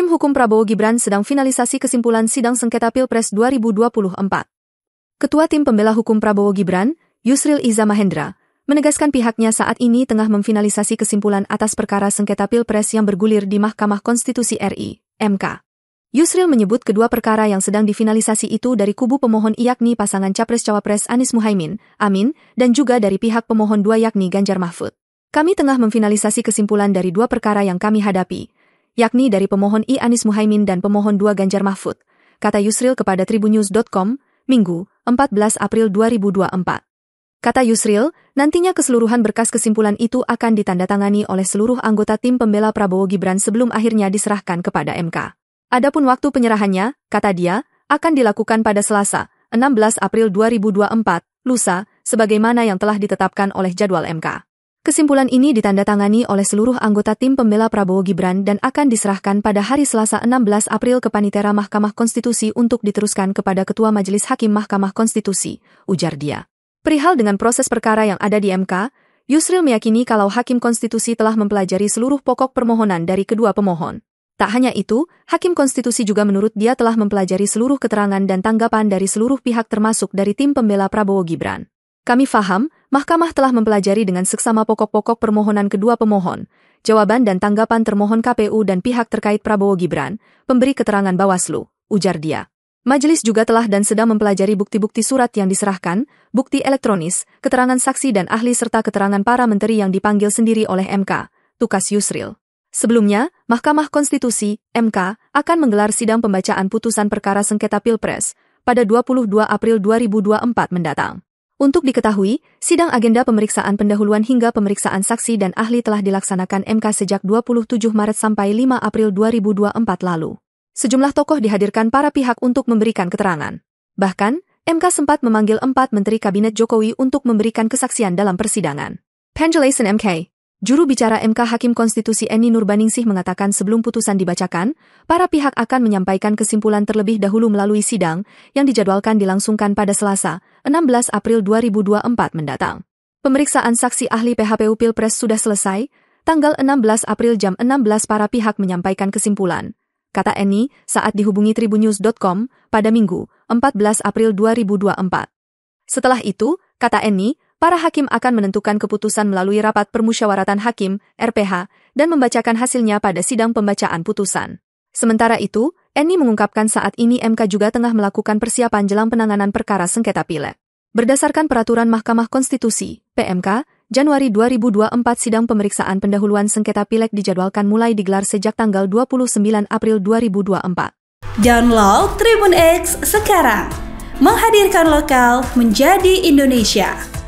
Tim hukum Prabowo Gibran sedang finalisasi kesimpulan sidang sengketa Pilpres 2024. Ketua Tim Pembela Hukum Prabowo Gibran, Yusril Iza Mahendra, menegaskan pihaknya saat ini tengah memfinalisasi kesimpulan atas perkara sengketa Pilpres yang bergulir di Mahkamah Konstitusi RI, MK. Yusril menyebut kedua perkara yang sedang difinalisasi itu dari kubu pemohon yakni pasangan Capres-Cawapres Anies Muhaimin, Amin, dan juga dari pihak pemohon dua yakni Ganjar Mahfud. Kami tengah memfinalisasi kesimpulan dari dua perkara yang kami hadapi, yakni dari pemohon I Anis Muhaimin dan pemohon 2 Ganjar Mahfud, kata Yusril kepada tribunnews.com, Minggu, 14 April 2024. Kata Yusril, nantinya keseluruhan berkas kesimpulan itu akan ditandatangani oleh seluruh anggota tim pembela Prabowo Gibran sebelum akhirnya diserahkan kepada MK. Adapun waktu penyerahannya, kata dia, akan dilakukan pada Selasa, 16 April 2024, lusa, sebagaimana yang telah ditetapkan oleh jadwal MK. Kesimpulan ini ditandatangani oleh seluruh anggota tim pembela Prabowo Gibran dan akan diserahkan pada hari Selasa 16 April ke Panitera Mahkamah Konstitusi untuk diteruskan kepada Ketua Majelis Hakim Mahkamah Konstitusi, ujar dia. Perihal dengan proses perkara yang ada di MK, Yusril meyakini kalau Hakim Konstitusi telah mempelajari seluruh pokok permohonan dari kedua pemohon. Tak hanya itu, Hakim Konstitusi juga menurut dia telah mempelajari seluruh keterangan dan tanggapan dari seluruh pihak termasuk dari tim pembela Prabowo Gibran. Kami faham, Mahkamah telah mempelajari dengan seksama pokok-pokok permohonan kedua pemohon, jawaban dan tanggapan termohon KPU dan pihak terkait Prabowo Gibran, pemberi keterangan Bawaslu, ujar dia. Majelis juga telah dan sedang mempelajari bukti-bukti surat yang diserahkan, bukti elektronis, keterangan saksi dan ahli serta keterangan para menteri yang dipanggil sendiri oleh MK, tukas Yusril. Sebelumnya, Mahkamah Konstitusi, MK, akan menggelar sidang pembacaan putusan perkara sengketa Pilpres pada 22 April 2024 mendatang. Untuk diketahui, sidang agenda pemeriksaan pendahuluan hingga pemeriksaan saksi dan ahli telah dilaksanakan MK sejak 27 Maret sampai 5 April 2024 lalu. Sejumlah tokoh dihadirkan para pihak untuk memberikan keterangan. Bahkan, MK sempat memanggil empat menteri kabinet Jokowi untuk memberikan kesaksian dalam persidangan. Pendulation MK Juru bicara MK Hakim Konstitusi Eni Nurbaningsih mengatakan sebelum putusan dibacakan, para pihak akan menyampaikan kesimpulan terlebih dahulu melalui sidang yang dijadwalkan dilangsungkan pada Selasa, 16 April 2024 mendatang. Pemeriksaan saksi ahli PHPU Pilpres sudah selesai, tanggal 16 April jam 16 para pihak menyampaikan kesimpulan. Kata Eni saat dihubungi tribunews.com pada Minggu, 14 April 2024. Setelah itu, kata Eni, para hakim akan menentukan keputusan melalui rapat permusyawaratan hakim (RPH) dan membacakan hasilnya pada sidang pembacaan putusan. Sementara itu, Eni mengungkapkan saat ini MK juga tengah melakukan persiapan jelang penanganan perkara sengketa pilek. Berdasarkan peraturan Mahkamah Konstitusi (PMK) Januari 2024 sidang pemeriksaan pendahuluan sengketa pilek dijadwalkan mulai digelar sejak tanggal 29 April 2024. Download Tribun X sekarang menghadirkan lokal menjadi Indonesia.